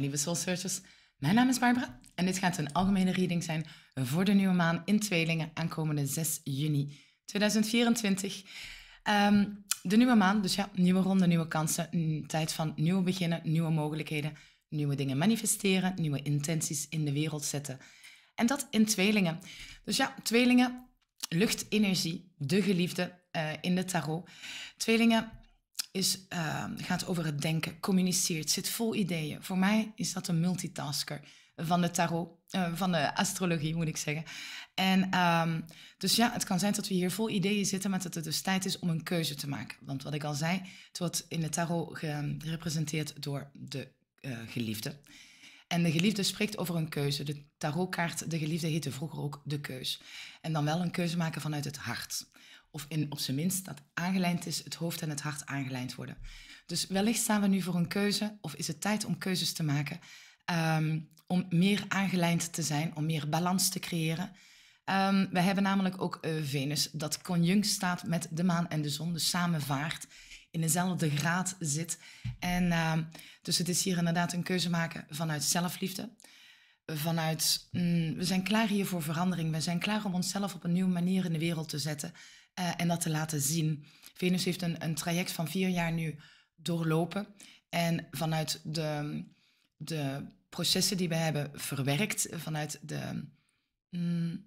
lieve Soul Searchers. Mijn naam is Barbara en dit gaat een algemene reading zijn voor de nieuwe maan in tweelingen aankomende 6 juni 2024. Ehm, de nieuwe maan, dus ja, nieuwe ronde, nieuwe kansen, tijd van nieuwe beginnen, nieuwe mogelijkheden, nieuwe dingen manifesteren, nieuwe intenties in de wereld zetten. En dat in tweelingen. Dus ja, tweelingen, luchtenergie, de geliefde eh, in de tarot. Tweelingen is, ehm, gaat over het denken, communiceert, zit vol ideeën. Voor mij is dat een multitasker van de tarot, eh, van de astrologie moet ik zeggen. En ehm, dus ja, het kan zijn dat we hier vol ideeën zitten, maar dat het dus tijd is om een keuze te maken. Want wat ik al zei, het wordt in de tarot gerepresenteerd door de eh, geliefde. En de geliefde spreekt over een keuze. De tarotkaart, de geliefde heette vroeger ook de keus. En dan wel een keuze maken vanuit het hart of in, op zijn minst dat aangelijnd is, het hoofd en het hart aangelijnd worden. Dus wellicht staan we nu voor een keuze, of is het tijd om keuzes te maken ehm, om meer aangelijnd te zijn, om meer balans te creëren. Ehm, we hebben namelijk ook eh, Venus, dat conjunct staat met de maan en de zon, dus samen vaart, in dezelfde graad zit. En ehm, dus het is hier inderdaad een keuze maken vanuit zelfliefde. Vanuit, mm, we zijn klaar hier voor verandering. We zijn klaar om onszelf op een nieuwe manier in de wereld te zetten. Eh, en dat te laten zien. Venus heeft een, een traject van vier jaar nu doorlopen. En vanuit de, de processen die we hebben verwerkt, vanuit de, mm,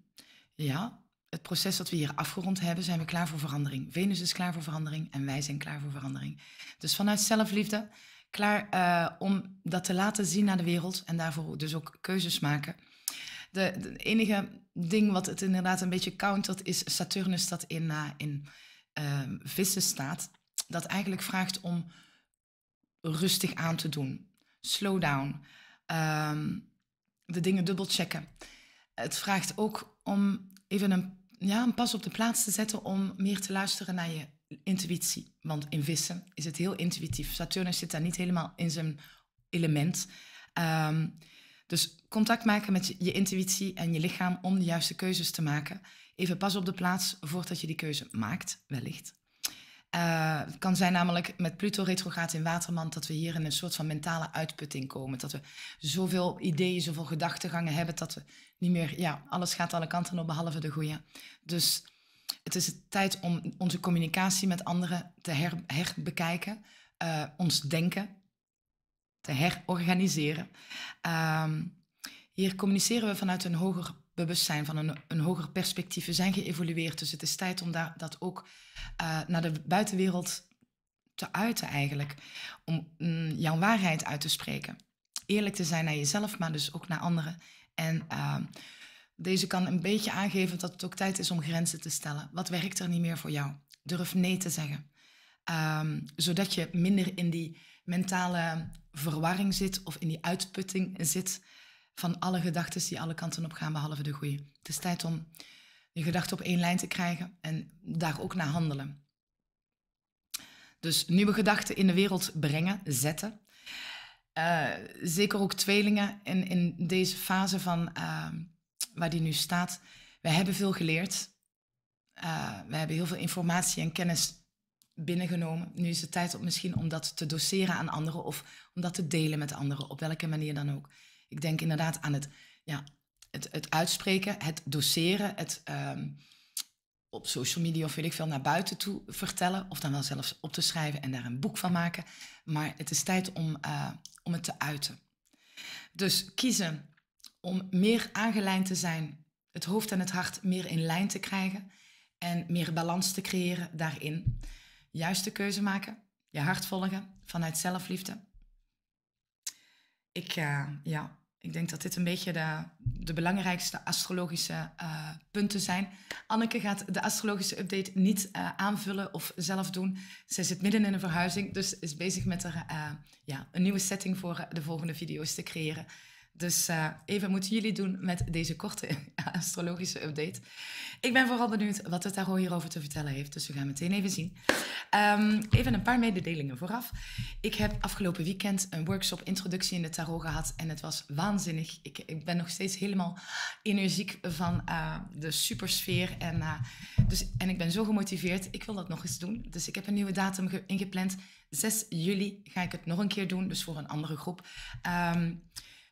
ja, het proces dat we hier afgerond hebben, zijn we klaar voor verandering. Venus is klaar voor verandering en wij zijn klaar voor verandering. Dus vanuit zelfliefde, klaar eh, om dat te laten zien naar de wereld en daarvoor dus ook keuzes maken. de enige ding wat het inderdaad een beetje countert is Saturnus dat in, uh, in ehm, vissen staat. Dat eigenlijk vraagt om rustig aan te doen. Slow down. Ehm, de dingen checken Het vraagt ook om even een, ja, een pas op de plaats te zetten om meer te luisteren naar je intuïtie. Want in vissen is het heel intuïtief. Saturnus zit daar niet helemaal in zijn element. Ehm, dus contact maken met je intuïtie en je lichaam om de juiste keuzes te maken. Even pas op de plaats voordat je die keuze maakt, wellicht. Eh, het kan zijn namelijk met Pluto retrograde in Waterman dat we hier in een soort van mentale uitputting komen. Dat we zoveel ideeën, zoveel gedachtengangen hebben dat we niet meer, ja, alles gaat alle kanten op behalve de goede. Dus het is tijd om onze communicatie met anderen te her, herbekijken, eh, ons denken te herorganiseren. Ehm, hier communiceren we vanuit een hoger bewustzijn, van een, een hoger perspectief. We zijn geëvolueerd, dus het is tijd om daar, dat ook eh, naar de buitenwereld te uiten eigenlijk. Om mm, jouw waarheid uit te spreken. Eerlijk te zijn naar jezelf, maar dus ook naar anderen. En ehm, deze kan een beetje aangeven dat het ook tijd is om grenzen te stellen. Wat werkt er niet meer voor jou? Durf nee te zeggen. Ehm, zodat je minder in die mentale verwarring zit of in die uitputting zit van alle gedachten die alle kanten op gaan, behalve de goede. Het is tijd om je gedachten op één lijn te krijgen en daar ook naar handelen. Dus nieuwe gedachten in de wereld brengen, zetten. Eh, zeker ook tweelingen in, in deze fase van ehm, waar die nu staat. We hebben veel geleerd. Uh, eh, we hebben heel veel informatie en kennis binnengenomen. Nu is het tijd om misschien om dat te doseren aan anderen of om dat te delen met anderen, op welke manier dan ook. Ik denk inderdaad aan het, ja, het, het uitspreken, het doseren, het ehm, op social media of weet ik veel naar buiten toe vertellen of dan wel zelfs op te schrijven en daar een boek van maken. Maar het is tijd om, eh, om het te uiten. Dus kiezen om meer aangelijnd te zijn, het hoofd en het hart meer in lijn te krijgen en meer balans te creëren daarin juiste keuze maken, je hart volgen vanuit zelfliefde. Ik, eh, ja, ik denk dat dit een beetje de, de belangrijkste astrologische eh, punten zijn. Anneke gaat de astrologische update niet eh, aanvullen of zelf doen. Zij zit midden in een verhuizing, dus is bezig met ja, een nieuwe setting voor de volgende video's te creëren. Dus eh, even moeten jullie doen met deze korte astrologische update. Ik ben vooral benieuwd wat de tarot hierover te vertellen heeft, dus we gaan meteen even zien. Ehm, even een paar mededelingen vooraf. Ik heb afgelopen weekend een workshop introductie in de tarot gehad en het was waanzinnig. Ik, ik ben nog steeds helemaal energiek van uh, de supersfeer en, eh, dus, en ik ben zo gemotiveerd. Ik wil dat nog eens doen, dus ik heb een nieuwe datum ingepland. 6 juli ga ik het nog een keer doen, dus voor een andere groep. Ehm,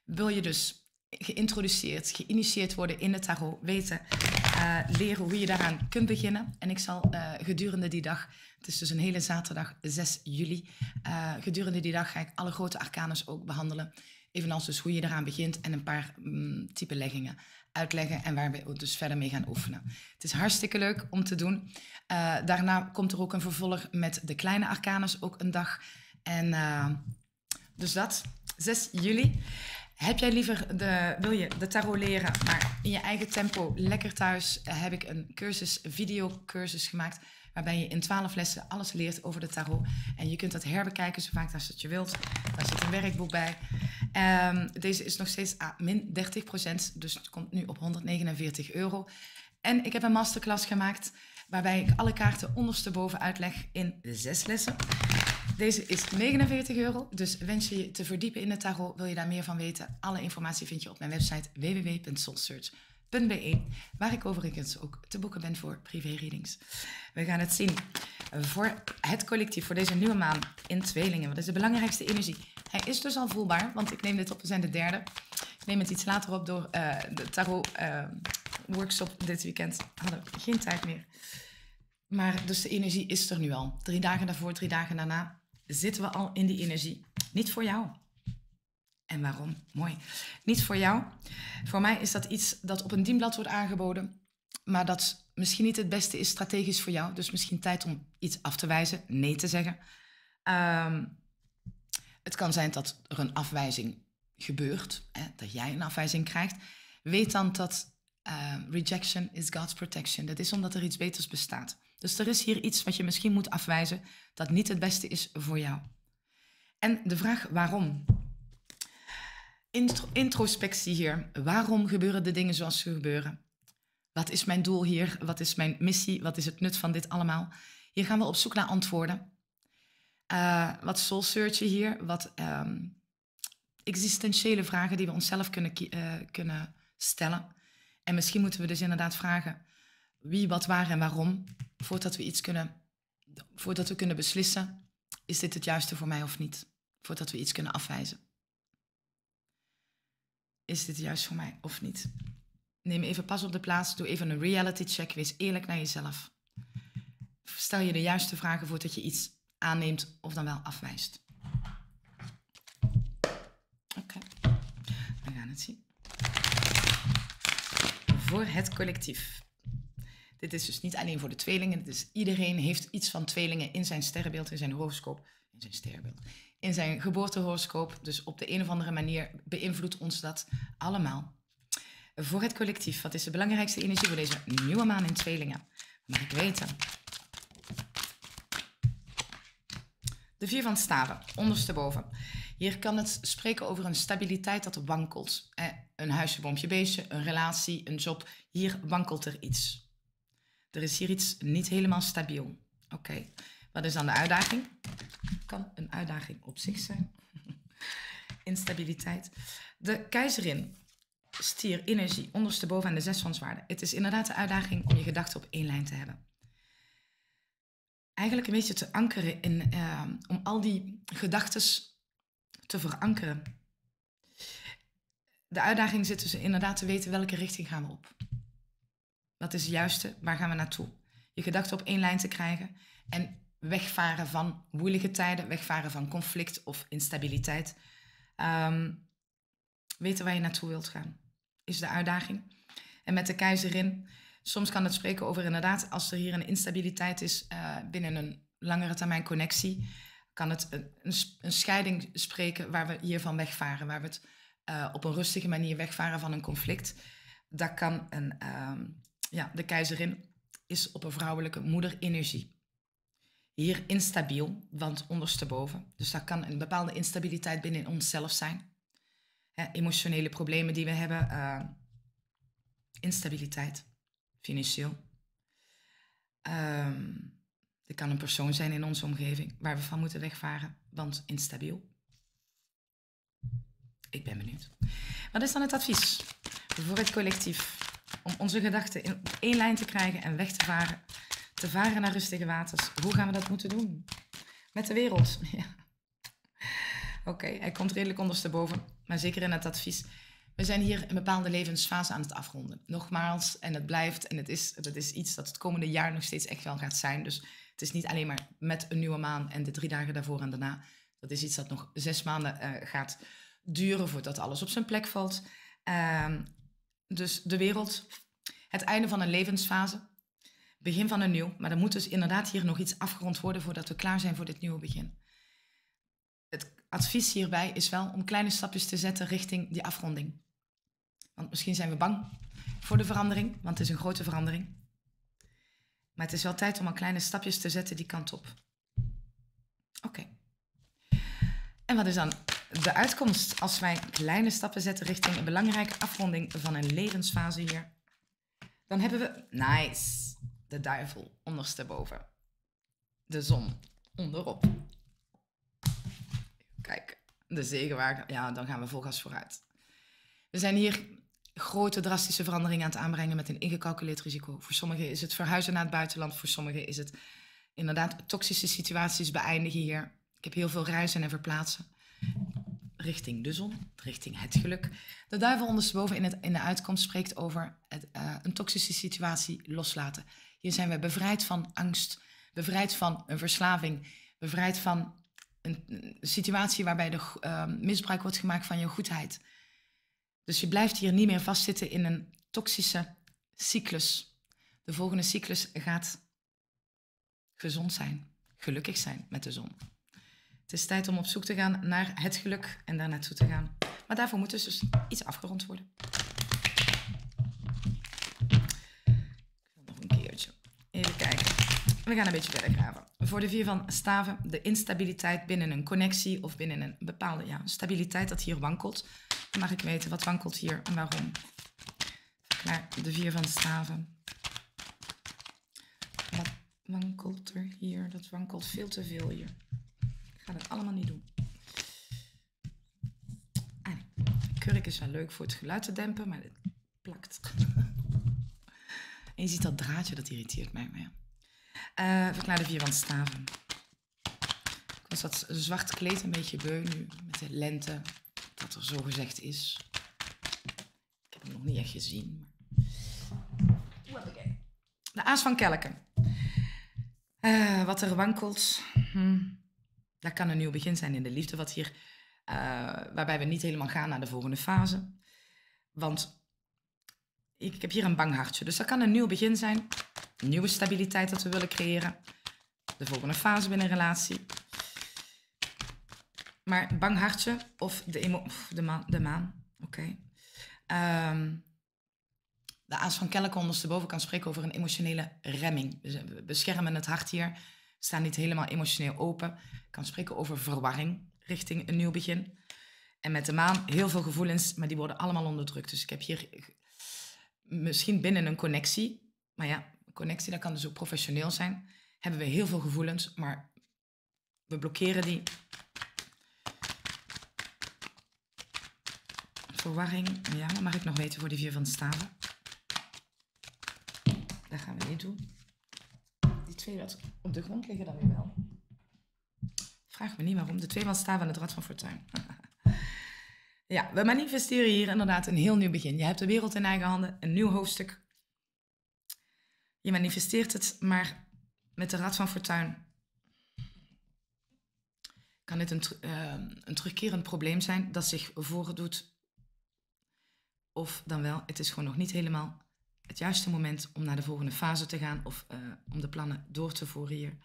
wil je dus geïntroduceerd, geïnitieerd worden in de tarot, weten, eh, leren hoe je daaraan kunt beginnen. En ik zal eh, gedurende die dag, het is dus een hele zaterdag 6 juli, eh, gedurende die dag ga ik alle grote arcanes ook behandelen. Evenals dus hoe je daaraan begint en een paar mm, type leggingen uitleggen en waar we dus verder mee gaan oefenen. Het is hartstikke leuk om te doen. daarna komt er ook een vervolg met de kleine arcanes, ook een dag. En dus dat, 6 juli. Heb jij liever de, wil je de tarot leren, maar in je eigen tempo, lekker thuis, heb ik een cursus, videocursus gemaakt. Waarbij je in twaalf lessen alles leert over de tarot. En je kunt dat herbekijken zo vaak als dat je wilt. Daar zit een werkboek bij. Ehm, deze is nog steeds ah, min 30%, dus het komt nu op 149 euro. En ik heb een masterclass gemaakt waarbij ik alle kaarten ondersteboven uitleg in zes lessen. Deze is 49 euro. Dus wens je je te verdiepen in de tarot, wil je daar meer van weten? Alle informatie vind je op mijn website www.soulsearch.be, waar ik overigens ook te boeken ben voor privé-readings. We gaan het zien voor het collectief, voor deze nieuwe maan in tweelingen. Wat is de belangrijkste energie? Hij is dus al voelbaar, want ik neem dit op, we zijn de derde. Ik neem het iets later op door eh, de tarot-workshop eh, dit weekend. Hadden we geen tijd meer. Maar dus de energie is er nu al. Drie dagen daarvoor, drie dagen daarna zitten we al in die energie. Niet voor jou. En waarom? Mooi. Niet voor jou. Voor mij is dat iets dat op een dienblad wordt aangeboden, maar dat misschien niet het beste is strategisch voor jou. Dus misschien tijd om iets af te wijzen, nee te zeggen. Ehm, het kan zijn dat er een afwijzing gebeurt, hè, dat jij een afwijzing krijgt. Weet dan dat ehm, rejection is God's protection. Dat is omdat er iets beters bestaat. Dus er is hier iets wat je misschien moet afwijzen dat niet het beste is voor jou. En de vraag waarom? introspectie hier. Waarom gebeuren de dingen zoals ze gebeuren? Wat is mijn doel hier? Wat is mijn missie? Wat is het nut van dit allemaal? Hier gaan we op zoek naar antwoorden. Eh, wat soul searchen hier, wat ehm, existentiële vragen die we onszelf kunnen, eh, kunnen stellen. En misschien moeten we dus inderdaad vragen: wie, wat, waar en waarom. Voordat we iets kunnen, voordat we kunnen beslissen, is dit het juiste voor mij of niet? Voordat we iets kunnen afwijzen. Is dit juist voor mij of niet? Neem even pas op de plaats, doe even een reality check, wees eerlijk naar jezelf. Stel je de juiste vragen voordat je iets aanneemt of dan wel afwijst. Oké, we gaan het zien. Voor het collectief. Dit is dus niet alleen voor de tweelingen. is iedereen heeft iets van tweelingen in zijn sterrenbeeld, in zijn horoscoop. In zijn sterrenbeeld. In zijn geboortehoroscoop. Dus op de een of andere manier beïnvloedt ons dat allemaal. Voor het collectief. Wat is de belangrijkste energie voor deze nieuwe maan in tweelingen? Mag ik weten? De vier van staven, ondersteboven. Hier kan het spreken over een stabiliteit dat wankelt. Eh, een huisje, boompje, beestje, een relatie, een job. Hier wankelt er iets. Er is hier iets niet helemaal stabiel. Oké, wat is dan de uitdaging? Kan een uitdaging op zich zijn. Instabiliteit. De keizerin stier energie ondersteboven aan de zes van zwaarden. Het is inderdaad de uitdaging om je gedachten op één lijn te hebben. Eigenlijk een beetje te ankeren in, eh, om al die gedachten te verankeren. De uitdaging zit dus inderdaad te weten welke richting gaan we op. Wat is het juiste? Waar gaan we naartoe? Je gedachten op één lijn te krijgen en wegvaren van moeilijke tijden, wegvaren van conflict of instabiliteit. Ehm, weten waar je naartoe wilt gaan, is de uitdaging. En met de keizerin, soms kan het spreken over inderdaad, als er hier een instabiliteit is eh, binnen een langere termijn connectie, kan het een, een, scheiding spreken waar we hiervan wegvaren, waar we het eh, op een rustige manier wegvaren van een conflict. Dat kan een ehm, ja, de keizerin is op een vrouwelijke moederenergie. Hier instabiel, want ondersteboven. Dus daar kan een bepaalde instabiliteit binnen onszelf zijn. emotionele problemen die we hebben. Eh, instabiliteit, financieel. Um, er kan een persoon zijn in onze omgeving waar we van moeten wegvaren, want instabiel. Ik ben benieuwd. Wat is dan het advies voor het collectief? om onze gedachten in één lijn te krijgen en weg te varen, te varen naar rustige waters. Hoe gaan we dat moeten doen? Met de wereld. Ja. Oké, hij komt redelijk ondersteboven, maar zeker in het advies. We zijn hier een bepaalde levensfase aan het afronden. Nogmaals, en het blijft en het is, dat is iets dat het komende jaar nog steeds echt wel gaat zijn. Dus het is niet alleen maar met een nieuwe maan en de drie dagen daarvoor en daarna. Dat is iets dat nog zes maanden eh, gaat duren voordat alles op zijn plek valt. Um, dus de wereld, het einde van een levensfase, begin van een nieuw. Maar er moet dus inderdaad hier nog iets afgerond worden voordat we klaar zijn voor dit nieuwe begin. Het advies hierbij is wel om kleine stapjes te zetten richting die afronding. Want misschien zijn we bang voor de verandering, want het is een grote verandering. Maar het is wel tijd om al kleine stapjes te zetten die kant op. Oké. En wat is dan de uitkomst als wij kleine stappen zetten richting een belangrijke afronding van een levensfase hier. Dan hebben we, nice, de duivel ondersteboven. De zon onderop. Kijk, de zegenwagen, ja, dan gaan we volgas vooruit. We zijn hier grote drastische veranderingen aan het aanbrengen met een ingecalculeerd risico. Voor sommigen is het verhuizen naar het buitenland, voor sommigen is het inderdaad toxische situaties beëindigen hier. Ik heb heel veel reizen en verplaatsen richting de zon, richting het geluk. De duivel ondersteboven in, het, in de uitkomst spreekt over het, eh, een toxische situatie loslaten. Hier zijn we bevrijd van angst, bevrijd van een verslaving, bevrijd van een, situatie waarbij er ehm, misbruik wordt gemaakt van je goedheid. Dus je blijft hier niet meer vastzitten in een toxische cyclus. De volgende cyclus gaat gezond zijn, gelukkig zijn met de zon. Het is tijd om op zoek te gaan naar het geluk en daar naartoe te gaan. Maar daarvoor moet dus, dus iets afgerond worden. Ik nog een keertje. Even kijken. We gaan een beetje verder graven. Voor de vier van staven, de instabiliteit binnen een connectie of binnen een bepaalde ja, stabiliteit dat hier wankelt. Dan mag ik weten wat wankelt hier en waarom. Naar de vier van staven. Wat wankelt er hier? Dat wankelt veel te veel hier ga dat allemaal niet doen. Ah, kurk is wel leuk voor het geluid te dempen, maar het plakt. en je ziet dat draadje, dat irriteert mij. Maar ja. uh, de vier van staven. Ik was dat zwart kleed een beetje beu nu, met de lente, dat er zo gezegd is. Ik heb hem nog niet echt gezien. Maar... De aas van kelken. Eh, wat er wankelt. Hm dat kan een nieuw begin zijn in de liefde, wat hier, eh, waarbij we niet helemaal gaan naar de volgende fase. Want ik, heb hier een bang hartje, dus dat kan een nieuw begin zijn, nieuwe stabiliteit dat we willen creëren, de volgende fase binnen een relatie. Maar bang hartje of de, emo de, maan, de maan, oké. Ehm, de aas van Kellekom ondersteboven kan spreken over een emotionele remming. We beschermen het hart hier staan niet helemaal emotioneel open. Ik kan spreken over verwarring richting een nieuw begin. En met de maan heel veel gevoelens, maar die worden allemaal onderdrukt. Dus ik heb hier misschien binnen een connectie, maar ja, connectie dat kan dus ook professioneel zijn, hebben we heel veel gevoelens, maar we blokkeren die. Verwarring, ja, mag ik nog weten voor de vier van de staven? Dat gaan we niet doen twee wat op de grond liggen dan weer wel. Vraag me niet waarom. De twee wat staan van het Rad van Fortuin. ja, we manifesteren hier inderdaad een heel nieuw begin. Je hebt de wereld in eigen handen, een nieuw hoofdstuk. Je manifesteert het, maar met de Rad van Fortuin kan dit een, ehm, een terugkerend probleem zijn dat zich voordoet. Of dan wel, het is gewoon nog niet helemaal het juiste moment om naar de volgende fase te gaan of eh, om de plannen door te voeren hier.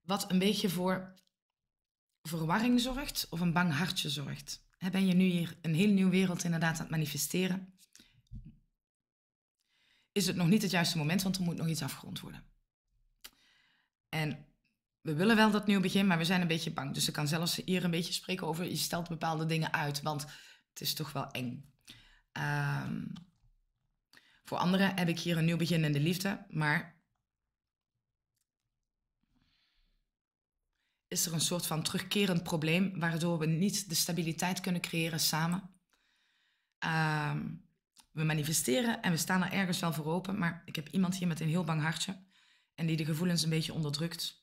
Wat een beetje voor verwarring zorgt of een bang hartje zorgt. ben je nu hier een heel nieuwe wereld inderdaad aan het manifesteren? Is het nog niet het juiste moment, want er moet nog iets afgerond worden. En we willen wel dat nieuw begin, maar we zijn een beetje bang. Dus ik kan zelfs hier een beetje spreken over, je stelt bepaalde dingen uit, want het is toch wel eng. Ehm, voor anderen heb ik hier een nieuw begin in de liefde, maar is er een soort van terugkerend probleem waardoor we niet de stabiliteit kunnen creëren samen. Ehm, we manifesteren en we staan er ergens wel voor open, maar ik heb iemand hier met een heel bang hartje en die de gevoelens een beetje onderdrukt.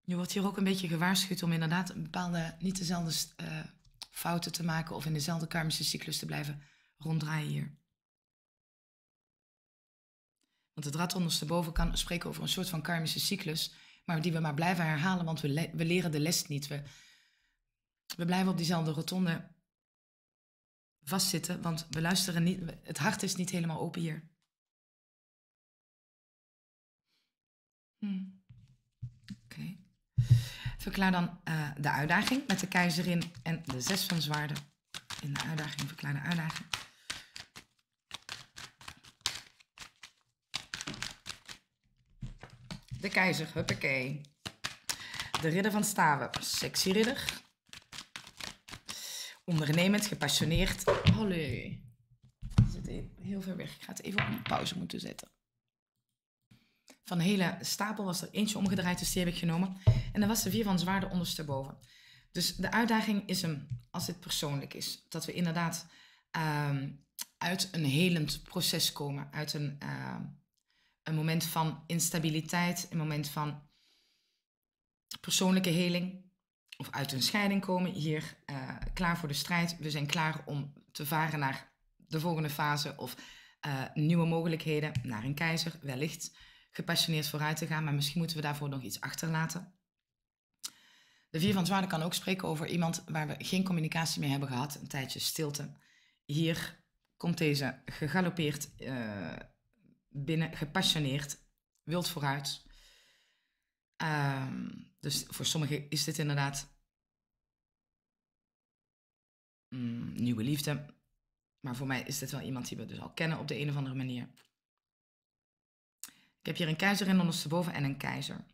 Je wordt hier ook een beetje gewaarschuwd om inderdaad een bepaalde, niet dezelfde eh, fouten te maken of in dezelfde karmische cyclus te blijven ronddraaien hier. Want het rad ondersteboven kan spreken over een soort van karmische cyclus, maar die we maar blijven herhalen, want we, we leren de les niet. We, we blijven op diezelfde rotonde vastzitten, want we luisteren niet, het hart is niet helemaal open hier. Hmm. Verklaar dan eh, de uitdaging met de keizerin en de zes van zwaarden. In de uitdaging, verklaar de uitdaging. De keizer, huppakee. De ridder van staven, sexy ridder. Ondernemend, gepassioneerd. Allee. Zit zit heel ver weg. Ik ga het even op een pauze moeten zetten. Van de hele stapel was er eentje omgedraaid, dus die heb ik genomen. En dan was de vier van zwaarder ondersteboven. Dus de uitdaging is hem, als het persoonlijk is, dat we inderdaad ehm, uit een helend proces komen. Uit een, ehm, een moment van instabiliteit, een moment van persoonlijke heling. Of uit een scheiding komen, hier eh, klaar voor de strijd. We zijn klaar om te varen naar de volgende fase of eh, nieuwe mogelijkheden, naar een keizer wellicht gepassioneerd vooruit te gaan, maar misschien moeten we daarvoor nog iets achterlaten. De vier van zwaarden kan ook spreken over iemand waar we geen communicatie mee hebben gehad, een tijdje stilte. Hier komt deze gegalopeerd eh, binnen, gepassioneerd, wild vooruit. Ehm, dus voor sommigen is dit inderdaad mm, nieuwe liefde. Maar voor mij is dit wel iemand die we dus al kennen op de een of andere manier. Ik heb hier een keizerin ondersteboven en een keizer.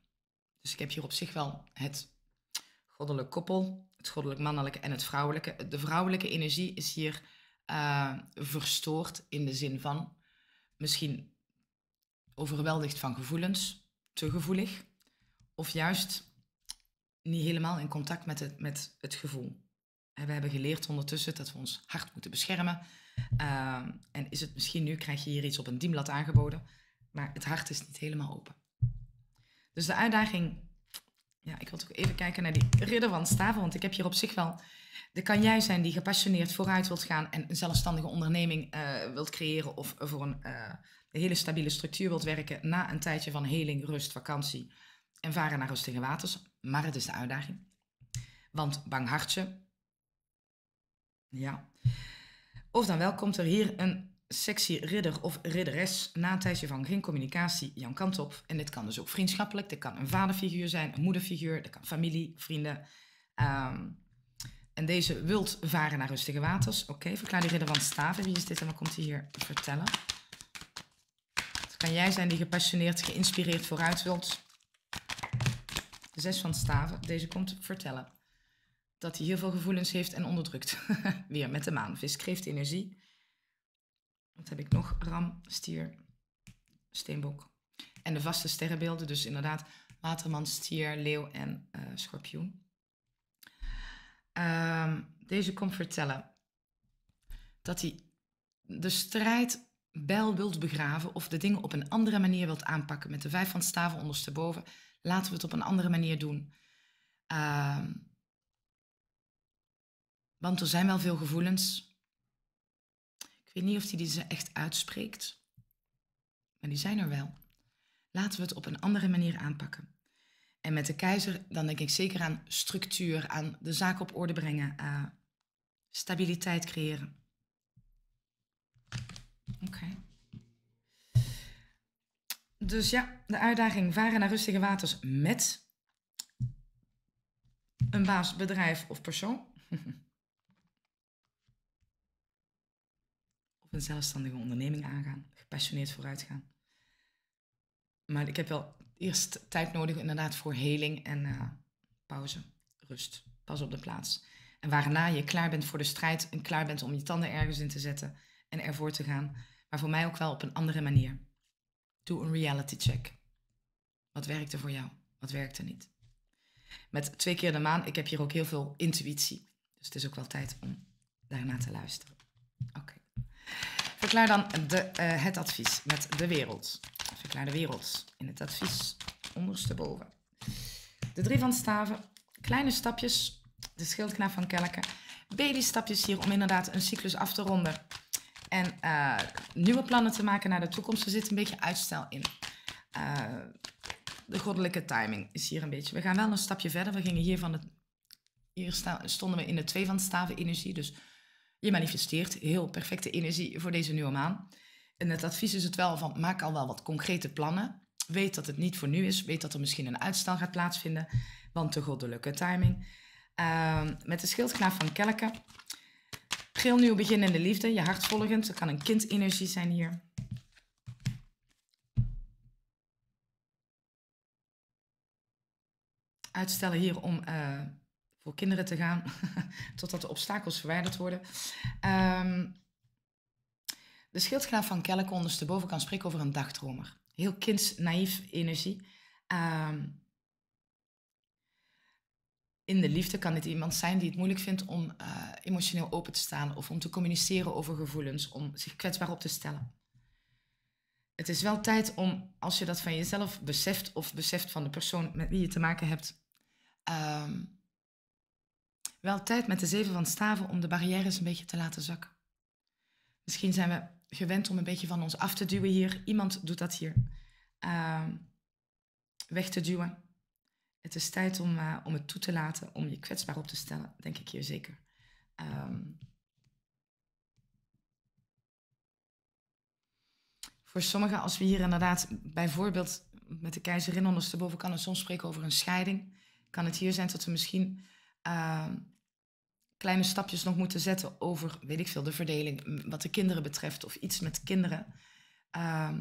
Dus ik heb hier op zich wel het goddelijk koppel, het goddelijk mannelijke en het vrouwelijke. De vrouwelijke energie is hier eh, verstoord in de zin van misschien overweldigd van gevoelens, te gevoelig, of juist niet helemaal in contact met het, met het gevoel. we hebben geleerd ondertussen dat we ons hart moeten beschermen. Eh, en is het misschien nu, krijg je hier iets op een diemlat aangeboden, maar het hart is niet helemaal open. Dus de uitdaging. Ja, ik wil toch even kijken naar die ridder van Staven. Want ik heb hier op zich wel. Er kan jij zijn die gepassioneerd vooruit wilt gaan en een zelfstandige onderneming eh, wilt creëren of voor een eh, hele stabiele structuur wilt werken na een tijdje van heling, rust, vakantie en varen naar rustige waters. Maar het is de uitdaging. Want bang hartje. Ja. Of dan wel komt er hier een sexy ridder of ridderes. Na een tijdje van geen communicatie, Jan kant op. En dit kan dus ook vriendschappelijk. Dit kan een vaderfiguur zijn, een moederfiguur. Dat kan familie, vrienden. Ehm, en deze wilt varen naar rustige waters. Oké, okay, verklaar die ridder van staven. Wie is dit en wat komt hij hier vertellen? Het kan jij zijn die gepassioneerd, geïnspireerd vooruit wilt. De zes van staven. Deze komt vertellen dat hij heel veel gevoelens heeft en onderdrukt. Weer met de maan. Vis geeft energie. Wat heb ik nog? Ram, stier, steenbok. En de vaste sterrenbeelden, dus inderdaad waterman, stier, leeuw en eh, schorpioen. Ehm, deze komt vertellen dat hij de strijd bel wilt begraven of de dingen op een andere manier wilt aanpakken. Met de vijf van staven ondersteboven laten we het op een andere manier doen. Um, want er zijn wel veel gevoelens, ik weet niet of hij die ze echt uitspreekt, maar die zijn er wel. Laten we het op een andere manier aanpakken. En met de keizer, dan denk ik zeker aan structuur, aan de zaak op orde brengen, eh, stabiliteit creëren. Oké. Dus ja, de uitdaging varen naar rustige waters met een baas, bedrijf of persoon. een zelfstandige onderneming aangaan, gepassioneerd vooruitgaan. Maar ik heb wel eerst tijd nodig inderdaad voor heling en eh, pauze, rust, pas op de plaats. En waarna je klaar bent voor de strijd en klaar bent om je tanden ergens in te zetten en ervoor te gaan. Maar voor mij ook wel op een andere manier. Doe een reality check. Wat werkte voor jou? Wat werkte niet? Met twee keer de maan, ik heb hier ook heel veel intuïtie. Dus het is ook wel tijd om daarna te luisteren. Oké. Verklaar dan de, eh, het advies met de wereld. Verklaar de wereld in het advies ondersteboven. De drie van staven, kleine stapjes, de schildknaap van Kelken. Baby-stapjes hier om inderdaad een cyclus af te ronden. En eh, nieuwe plannen te maken naar de toekomst. Er zit een beetje uitstel in. Eh, de goddelijke timing is hier een beetje. We gaan wel een stapje verder. We gingen hier van het Hier stonden we in de twee van staven energie. Dus je manifesteert heel perfecte energie voor deze nieuwe maan. En het advies is het wel van maak al wel wat concrete plannen. Weet dat het niet voor nu is. Weet dat er misschien een uitstel gaat plaatsvinden. Want de goddelijke timing. Ehm, met de schildknaap van Kelken. Geel nieuw begin in de liefde. Je hart volgend. Er kan een kindenergie zijn hier. Uitstellen hier om eh, kinderen te gaan, totdat de obstakels verwijderd worden. Ehm, de schildknaap van Kelk ondersteboven kan spreken over een dagdromer. Heel kinds, naïef energie. Ehm, in de liefde kan dit iemand zijn die het moeilijk vindt om eh, emotioneel open te staan of om te communiceren over gevoelens, om zich kwetsbaar op te stellen. Het is wel tijd om, als je dat van jezelf beseft of beseft van de persoon met wie je te maken hebt, ehm, wel tijd met de zeven van staven om de barrières een beetje te laten zakken. Misschien zijn we gewend om een beetje van ons af te duwen hier. Iemand doet dat hier. Ehm, weg te duwen. Het is tijd om, eh, om het toe te laten, om je kwetsbaar op te stellen, denk ik hier zeker. Ehm, voor sommigen, als we hier inderdaad bijvoorbeeld met de keizerin ondersteboven, kan het soms spreken over een scheiding. Kan het hier zijn dat we misschien Ehm, kleine stapjes nog moeten zetten over, weet ik veel, de verdeling wat de kinderen betreft of iets met kinderen. Ehm,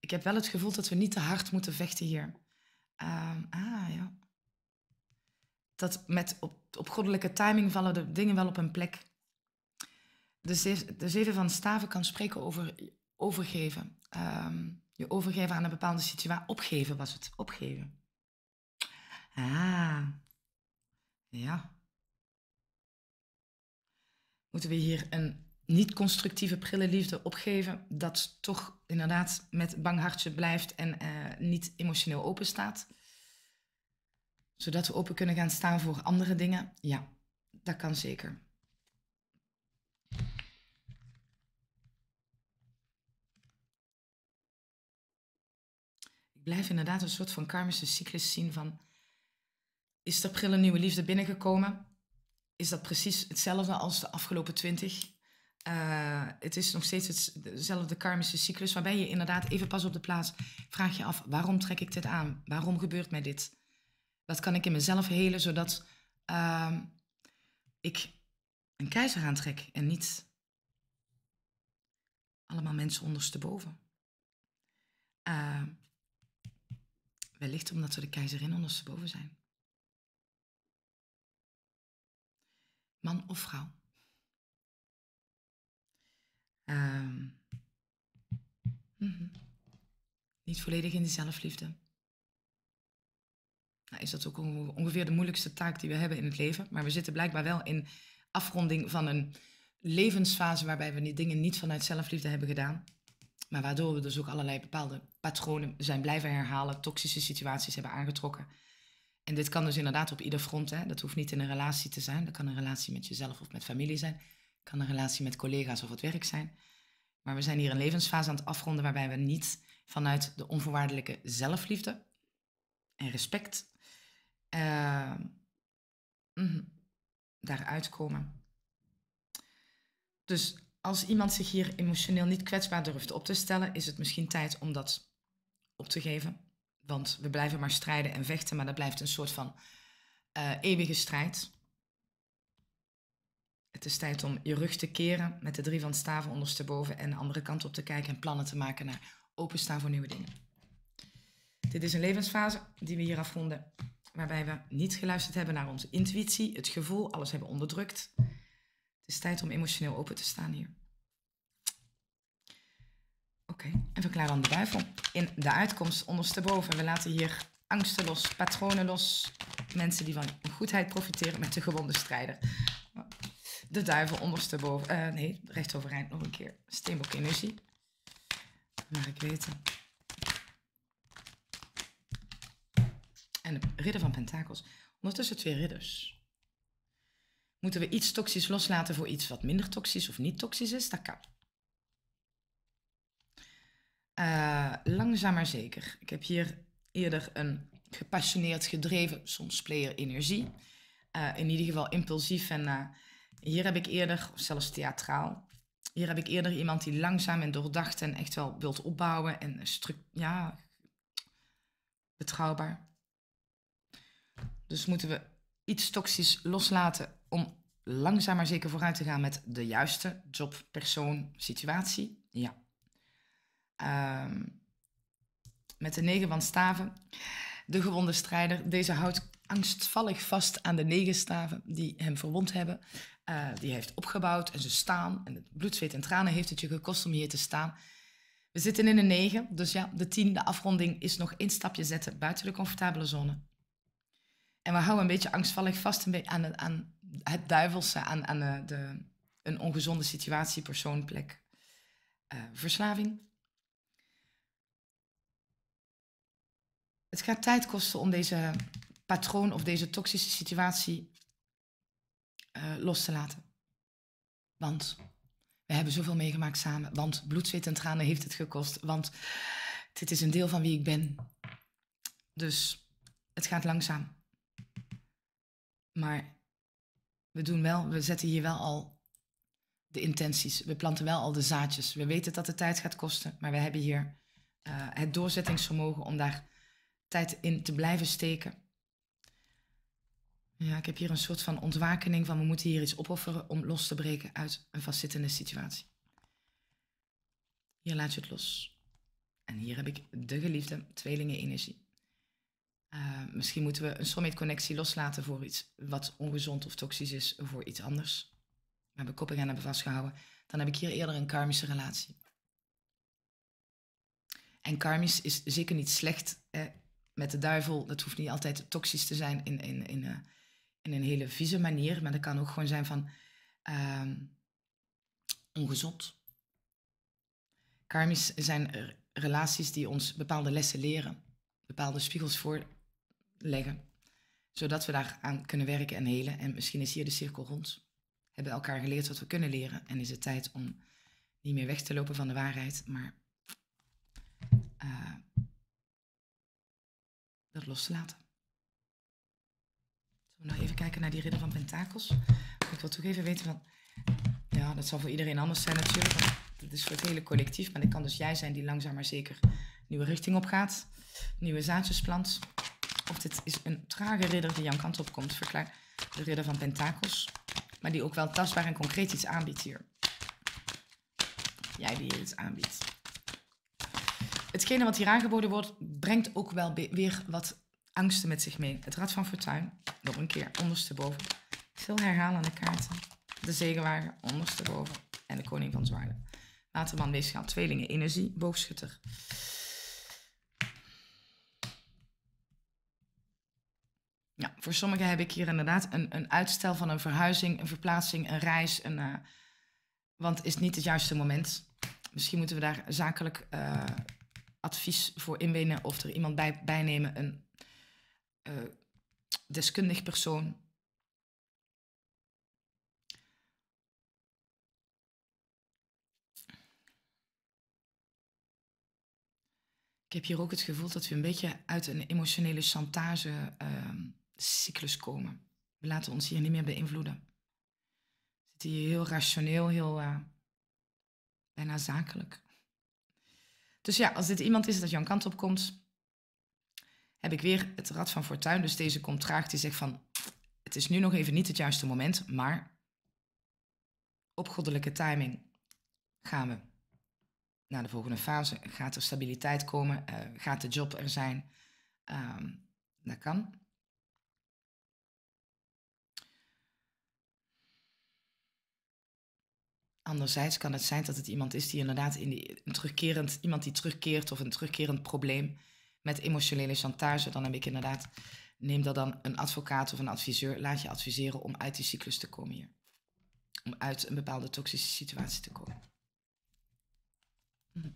ik heb wel het gevoel dat we niet te hard moeten vechten hier. Ehm, ah ja. Dat met op, op goddelijke timing vallen de dingen wel op hun plek. De, zeven, de zeven van staven kan spreken over overgeven. je overgeven aan een bepaalde situatie. Opgeven was het. Opgeven. Ah, ja. Moeten we hier een niet-constructieve prille liefde opgeven, dat toch inderdaad met bang hartje blijft en eh, niet emotioneel open staat? Zodat we open kunnen gaan staan voor andere dingen? Ja, dat kan zeker. Ik blijf inderdaad een soort van karmische cyclus zien van is er prille nieuwe liefde binnengekomen, is dat precies hetzelfde als de afgelopen twintig. Eh, het is nog steeds hetzelfde karmische cyclus, waarbij je inderdaad even pas op de plaats vraag je af: waarom trek ik dit aan? Waarom gebeurt mij dit? Wat kan ik in mezelf helen zodat ehm, ik een keizer aantrek en niet allemaal mensen ondersteboven? Uh, wellicht omdat we de keizerin ondersteboven zijn. man of vrouw. Ehm, mhm. Niet volledig in de zelfliefde. Nou, is dat ook ongeveer de moeilijkste taak die we hebben in het leven. Maar we zitten blijkbaar wel in afronding van een levensfase waarbij we die dingen niet vanuit zelfliefde hebben gedaan. Maar waardoor we dus ook allerlei bepaalde patronen zijn blijven herhalen, toxische situaties hebben aangetrokken. En dit kan dus inderdaad op ieder front. Hè. Dat hoeft niet in een relatie te zijn. Dat kan een relatie met jezelf of met familie zijn. Dat kan een relatie met collega's of het werk zijn. Maar we zijn hier een levensfase aan het afronden waarbij we niet vanuit de onvoorwaardelijke zelfliefde en respect uh, daaruit komen. Dus als iemand zich hier emotioneel niet kwetsbaar durft op te stellen, is het misschien tijd om dat op te geven. Want we blijven maar strijden en vechten, maar dat blijft een soort van eh, eeuwige strijd. Het is tijd om je rug te keren met de drie van staven ondersteboven en de andere kant op te kijken en plannen te maken naar openstaan voor nieuwe dingen. Dit is een levensfase die we hier afronden, waarbij we niet geluisterd hebben naar onze intuïtie, het gevoel, alles hebben onderdrukt. Het is tijd om emotioneel open te staan hier okay. en klaar dan de duivel in de uitkomst ondersteboven. We laten hier angsten los, patronen los, mensen die van goedheid profiteren met de gewonde strijder. De duivel ondersteboven, uh, nee, recht overeind nog een keer. Steenbok energie. Maar ik weten. En de ridder van pentakels. Ondertussen twee ridders. Moeten we iets toxisch loslaten voor iets wat minder toxisch of niet toxisch is? Dat kan. Eh, langzaam maar zeker. Ik heb hier eerder een gepassioneerd gedreven, soms player energie. Eh, in ieder geval impulsief en eh, hier heb ik eerder, of zelfs theatraal, hier heb ik eerder iemand die langzaam en doordacht en echt wel wilt opbouwen en ja, betrouwbaar. Dus moeten we iets toxisch loslaten om langzaam maar zeker vooruit te gaan met de juiste job, persoon, situatie? Ja. Ehm, met de negen van staven. De gewonde strijder. Deze houdt angstvallig vast aan de negen staven die hem verwond hebben. Eh, die hij heeft opgebouwd en ze staan. En het bloed, zweet en tranen heeft het je gekost om hier te staan. We zitten in een negen, dus ja, de tien, de afronding is nog één stapje zetten buiten de comfortabele zone. En we houden een beetje angstvallig vast aan, aan het duivelse, aan, aan de, een ongezonde situatie, persoon, plek, eh, verslaving. het gaat tijd kosten om deze patroon of deze toxische situatie eh, los te laten. Want we hebben zoveel meegemaakt samen. Want bloed, zweet en tranen heeft het gekost. Want dit is een deel van wie ik ben. Dus het gaat langzaam. Maar we doen wel, we zetten hier wel al de intenties. We planten wel al de zaadjes. We weten dat het tijd gaat kosten, maar we hebben hier eh, het doorzettingsvermogen om daar tijd in te blijven steken. Ja, ik heb hier een soort van ontwakening van we moeten hier iets opofferen om los te breken uit een vastzittende situatie. Hier laat je het los. En hier heb ik de geliefde tweelingen energie. Eh, misschien moeten we een soulmate-connectie loslaten voor iets wat ongezond of toxisch is voor iets anders. We we koppig aan hebben vastgehouden. Dan heb ik hier eerder een karmische relatie. En karmisch is zeker niet slecht. Eh, met de duivel. Dat hoeft niet altijd toxisch te zijn in, in, in, eh, in een hele vieze manier. Maar dat kan ook gewoon zijn van ehm, ongezond. Karmisch zijn relaties die ons bepaalde lessen leren. Bepaalde spiegels voorleggen. Zodat we daaraan kunnen werken en helen. En misschien is hier de cirkel rond. Hebben elkaar geleerd wat we kunnen leren. En is het tijd om niet meer weg te lopen van de waarheid. Maar dat loslaten. Zullen we nog even kijken naar die ridder van pentakels? Ik wil toch even weten, van, ja, dat zal voor iedereen anders zijn natuurlijk. Dat is voor het hele collectief, maar dat kan dus jij zijn die langzaam maar zeker nieuwe richting op gaat. Nieuwe zaadjes plant. Of dit is een trage ridder die jouw kant opkomt. verklaar de ridder van pentakels. Maar die ook wel tastbaar en concreet iets aanbiedt hier. Jij die iets aanbiedt hetgene wat hier aangeboden wordt, brengt ook wel weer wat angsten met zich mee. Het Rad van Fortuin, nog een keer ondersteboven. Veel herhalende kaarten. De zegenwagen, ondersteboven. En de koning van zwaarden. Waterman, weegschaal, tweelingen, energie, boogschutter. Ja, voor sommigen heb ik hier inderdaad een, een uitstel van een verhuizing, een verplaatsing, een reis. Een, uh, want is niet het juiste moment. Misschien moeten we daar zakelijk eh, advies voor inwinnen of er iemand bij, bij nemen, een uh, deskundig persoon. Ik heb hier ook het gevoel dat we een beetje uit een emotionele chantagecyclus ehm, uh, komen. We laten ons hier niet meer beïnvloeden. We zitten hier heel rationeel, heel eh, bijna zakelijk. Dus ja, als dit iemand is dat jouw kant op komt, heb ik weer het Rad van Fortuin. Dus deze komt traag, die zegt van, het is nu nog even niet het juiste moment, maar op goddelijke timing gaan we naar de volgende fase. Gaat er stabiliteit komen? Eh, gaat de job er zijn? Ehm, dat kan. Anderzijds kan het zijn dat het iemand is die inderdaad in een terugkerend, iemand die terugkeert of een terugkerend probleem met emotionele chantage. Dan heb ik inderdaad, neem dat dan een advocaat of een adviseur, laat je adviseren om uit die cyclus te komen hier. Om uit een bepaalde toxische situatie te komen. Hm.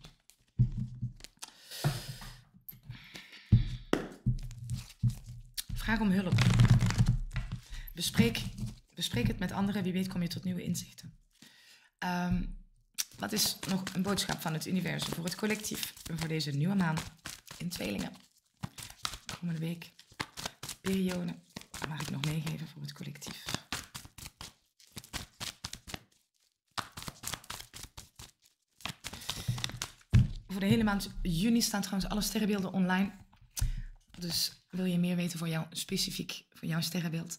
Vraag om hulp. Bespreek, bespreek het met anderen. Wie weet kom je tot nieuwe inzichten. Ehm, wat is nog een boodschap van het universum voor het collectief en voor deze nieuwe maan in tweelingen? Komende week, periode, mag ik nog meegeven voor het collectief. Voor de hele maand juni staan trouwens alle sterrenbeelden online. Dus wil je meer weten voor jou specifiek, voor jouw sterrenbeeld?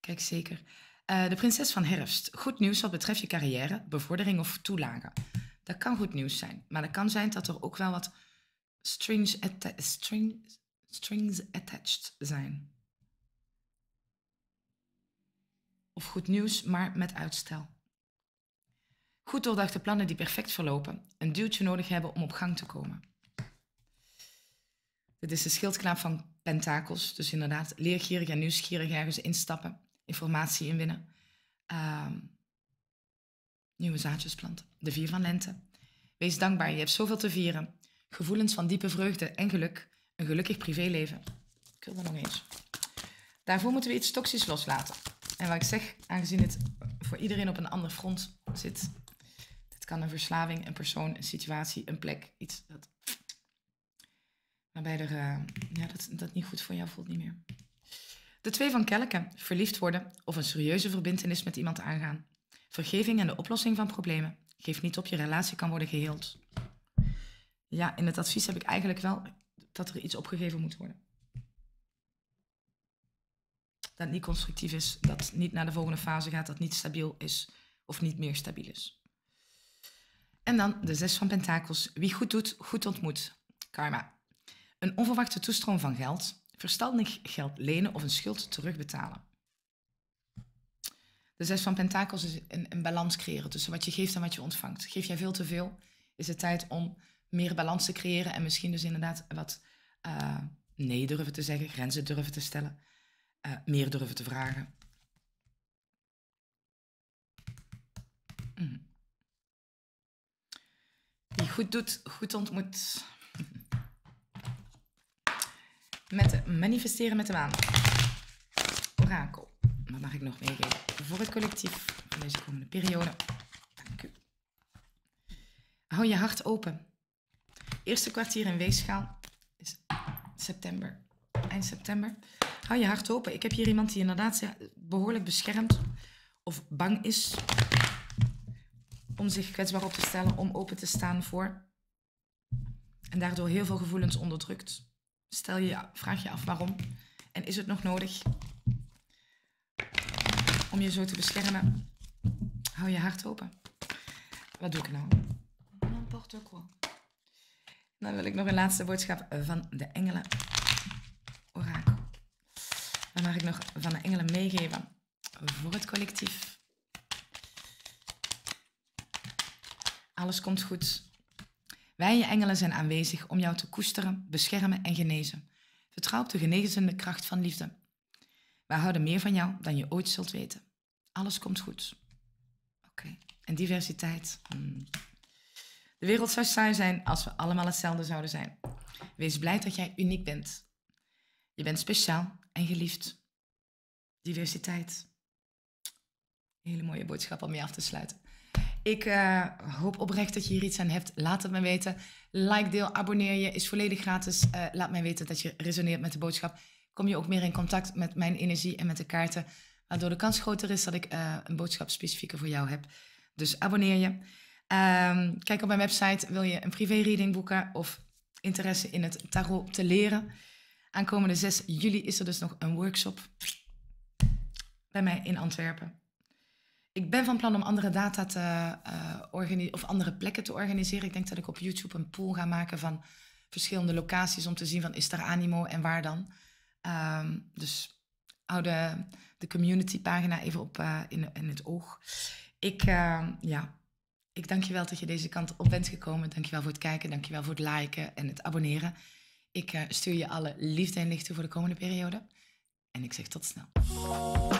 Kijk zeker. Eh, de prinses van herfst. Goed nieuws wat betreft je carrière, bevordering of toelage. Dat kan goed nieuws zijn, maar het kan zijn dat er ook wel wat strings, strings attached zijn. Of goed nieuws, maar met uitstel. Goed doordachte plannen die perfect verlopen, een duwtje nodig hebben om op gang te komen. Dit is de schildknaap van pentakels, dus inderdaad leergierig en nieuwsgierig ergens instappen informatie inwinnen. Um, nieuwe zaadjes planten. De vier van lente. Wees dankbaar, je hebt zoveel te vieren. Gevoelens van diepe vreugde en geluk. Een gelukkig privéleven. Ik wil er nog eens. Daarvoor moeten we iets toxisch loslaten. En wat ik zeg, aangezien het voor iedereen op een ander front zit. Dit kan een verslaving, een persoon, een situatie, een plek. Iets dat, waarbij er, eh, ja, dat, dat niet goed voor jou voelt niet meer. De twee van kelken: verliefd worden of een serieuze verbindenis met iemand aangaan. Vergeving en de oplossing van problemen. Geef niet op, je relatie kan worden geheeld. Ja, in het advies heb ik eigenlijk wel dat er iets opgegeven moet worden. Dat niet constructief is, dat niet naar de volgende fase gaat, dat niet stabiel is of niet meer stabiel is. En dan de zes van pentakels. Wie goed doet, goed ontmoet. Karma. Een onverwachte toestroom van geld, verstandig geld lenen of een schuld terugbetalen. De zes van pentakels is een, een, balans creëren tussen wat je geeft en wat je ontvangt. Geef jij veel te veel, is het tijd om meer balans te creëren en misschien dus inderdaad wat eh, nee durven te zeggen, grenzen durven te stellen, eh, meer durven te vragen. Die mhm. goed doet, goed ontmoet met manifesteren met de maan. Orakel. Wat mag ik nog meegeven? Voor het collectief van deze komende periode. Dank u. Hou je hart open. Eerste kwartier in weegschaal is september. Eind september. Hou je hart open. Ik heb hier iemand die inderdaad behoorlijk beschermd of bang is om zich kwetsbaar op te stellen, om open te staan voor. En daardoor heel veel gevoelens onderdrukt stel je, vraag je af waarom. En is het nog nodig om je zo te beschermen? Hou je hart open. Wat doe ik nou? N'importe quoi. Dan wil ik nog een laatste boodschap van de engelen. Orakel. Dan mag ik nog van de engelen meegeven voor het collectief. Alles komt goed. Wij, je engelen, zijn aanwezig om jou te koesteren, beschermen en genezen. Vertrouw op de genezende kracht van liefde. Wij houden meer van jou dan je ooit zult weten. Alles komt goed. Oké, en diversiteit. Hmm. De wereld zou saai zijn als we allemaal hetzelfde zouden zijn. Wees blij dat jij uniek bent. Je bent speciaal en geliefd. Diversiteit. hele mooie boodschap om mee af te sluiten. Ik eh, hoop oprecht dat je hier iets aan hebt. Laat het me weten. Like, deel, abonneer je. Is volledig gratis. Eh, laat mij weten dat je resoneert met de boodschap. Kom je ook meer in contact met mijn energie en met de kaarten. Waardoor de kans groter is dat ik eh, een boodschap specifieker voor jou heb. Dus abonneer je. Ehm, kijk op mijn website. Wil je een privé-reading boeken of interesse in het tarot te leren? Aankomende 6 juli is er dus nog een workshop bij mij in Antwerpen. Ik ben van plan om andere data te uh, eh, organiseren of andere plekken te organiseren. Ik denk dat ik op YouTube een pool ga maken van verschillende locaties om te zien van is er animo en waar dan. Ehm, dus hou de, de community pagina even op eh, in, in het oog. Ik, ehm, ja, ik dank je wel dat je deze kant op bent gekomen. Dank je wel voor het kijken, dank je wel voor het liken en het abonneren. Ik eh, stuur je alle liefde en lichten voor de komende periode. En ik zeg tot snel.